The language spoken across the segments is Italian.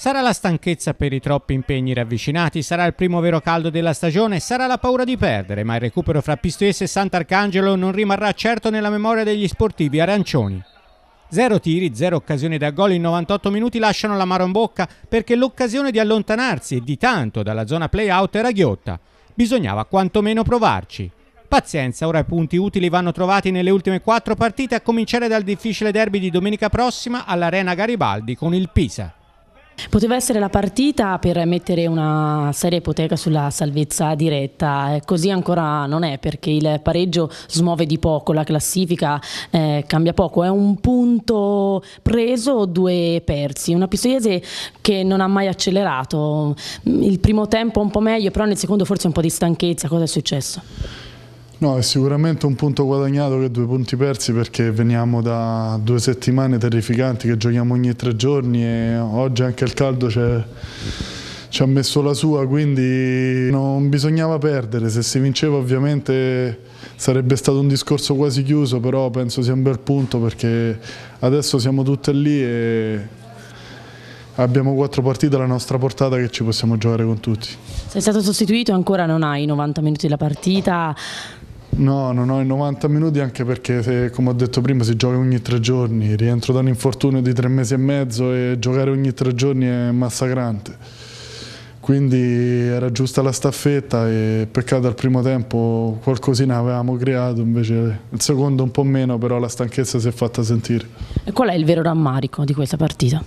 Sarà la stanchezza per i troppi impegni ravvicinati, sarà il primo vero caldo della stagione, sarà la paura di perdere, ma il recupero fra Pistoia e 60 Arcangelo non rimarrà certo nella memoria degli sportivi arancioni. Zero tiri, zero occasioni da gol in 98 minuti lasciano la mano in bocca perché l'occasione di allontanarsi e di tanto dalla zona play-out era ghiotta. Bisognava quantomeno provarci. Pazienza, ora i punti utili vanno trovati nelle ultime quattro partite a cominciare dal difficile derby di domenica prossima all'Arena Garibaldi con il Pisa. Poteva essere la partita per mettere una seria ipoteca sulla salvezza diretta, eh, così ancora non è perché il pareggio smuove di poco, la classifica eh, cambia poco, è un punto preso, due persi, una Pistoiese che non ha mai accelerato, il primo tempo un po' meglio però nel secondo forse un po' di stanchezza, cosa è successo? No, è sicuramente un punto guadagnato che due punti persi perché veniamo da due settimane terrificanti che giochiamo ogni tre giorni e oggi anche il caldo ci ha messo la sua, quindi non bisognava perdere, se si vinceva ovviamente sarebbe stato un discorso quasi chiuso, però penso sia un bel punto perché adesso siamo tutte lì e abbiamo quattro partite alla nostra portata che ci possiamo giocare con tutti. Sei stato sostituito, ancora non hai 90 minuti della partita, No, non ho i 90 minuti anche perché, se, come ho detto prima, si gioca ogni tre giorni. Rientro da un infortunio di tre mesi e mezzo e giocare ogni tre giorni è massacrante. Quindi era giusta la staffetta e peccato al primo tempo qualcosina avevamo creato, invece il secondo un po' meno, però la stanchezza si è fatta sentire. E qual è il vero rammarico di questa partita?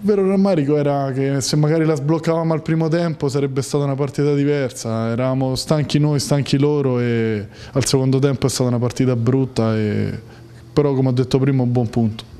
Il vero rammarico era che se magari la sbloccavamo al primo tempo sarebbe stata una partita diversa, eravamo stanchi noi, stanchi loro e al secondo tempo è stata una partita brutta, e... però come ho detto prima un buon punto.